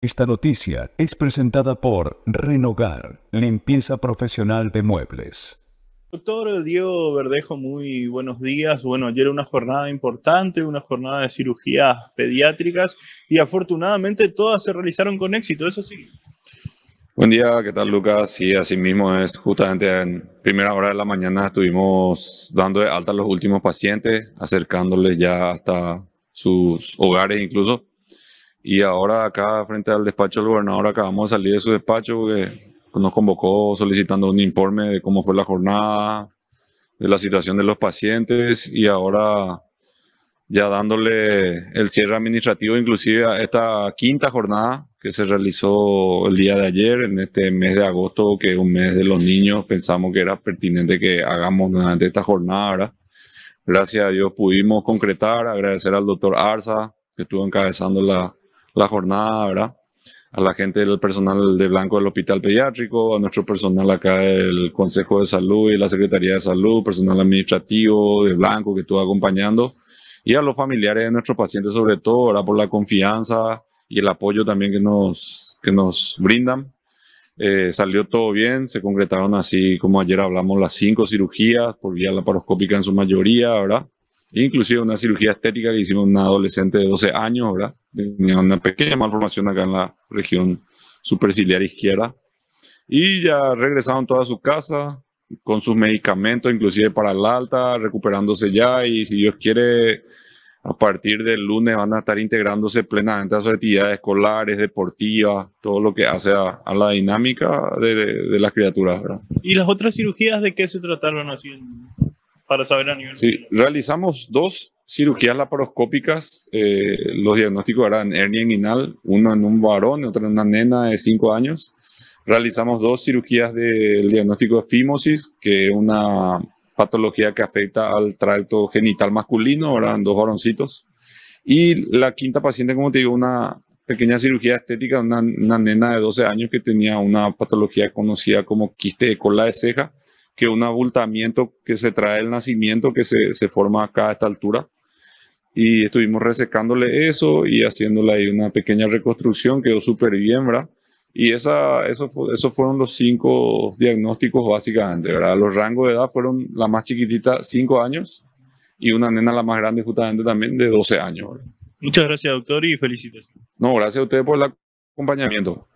Esta noticia es presentada por Renogar, limpieza profesional de muebles. Doctor Diego Verdejo, muy buenos días. Bueno, ayer una jornada importante, una jornada de cirugías pediátricas y afortunadamente todas se realizaron con éxito, eso sí. Buen día, ¿qué tal Lucas? Sí, así mismo es, justamente en primera hora de la mañana estuvimos dando de alta a los últimos pacientes, acercándoles ya hasta sus hogares incluso y ahora acá, frente al despacho del gobernador, acabamos de salir de su despacho que nos convocó solicitando un informe de cómo fue la jornada, de la situación de los pacientes y ahora ya dándole el cierre administrativo inclusive a esta quinta jornada que se realizó el día de ayer, en este mes de agosto, que es un mes de los niños, pensamos que era pertinente que hagamos durante esta jornada. Gracias a Dios pudimos concretar, agradecer al doctor Arza, que estuvo encabezando la, la jornada, ¿verdad? A la gente del personal de blanco del hospital pediátrico, a nuestro personal acá del Consejo de Salud y la Secretaría de Salud, personal administrativo de blanco que estuvo acompañando, y a los familiares de nuestros pacientes sobre todo, ahora Por la confianza y el apoyo también que nos, que nos brindan. Eh, salió todo bien, se concretaron así como ayer hablamos las cinco cirugías por vía laparoscópica en su mayoría, ¿verdad? inclusive una cirugía estética que hicimos una adolescente de 12 años, ¿verdad? Tenía una pequeña malformación acá en la región superciliar izquierda. Y ya regresaron toda su casa con sus medicamentos, inclusive para el alta, recuperándose ya y si Dios quiere, a partir del lunes van a estar integrándose plenamente a sus actividades escolares, deportivas, todo lo que hace a, la dinámica de, las criaturas. ¿verdad? ¿Y las otras cirugías de qué se trataron así? para saber a nivel. Sí, realizamos dos cirugías laparoscópicas. Eh, los diagnósticos eran hernia inguinal, uno en un varón y otro en una nena de 5 años. Realizamos dos cirugías del diagnóstico de fimosis, que es una patología que afecta al tracto genital masculino, eran dos varoncitos. Y la quinta paciente, como te digo, una pequeña cirugía estética, una, una nena de 12 años que tenía una patología conocida como quiste de cola de ceja, que un abultamiento que se trae del nacimiento que se, forma acá a esta altura. Y estuvimos resecándole eso y haciéndole ahí una pequeña reconstrucción, quedó súper bien, ¿verdad? Y esa, eso, esos fueron los cinco diagnósticos básicamente, ¿verdad? Los rangos de edad fueron la más chiquitita, cinco años, y una nena la más grande justamente también de 12 años. Muchas gracias, doctor, y felicitaciones. No, gracias a ustedes por el acompañamiento.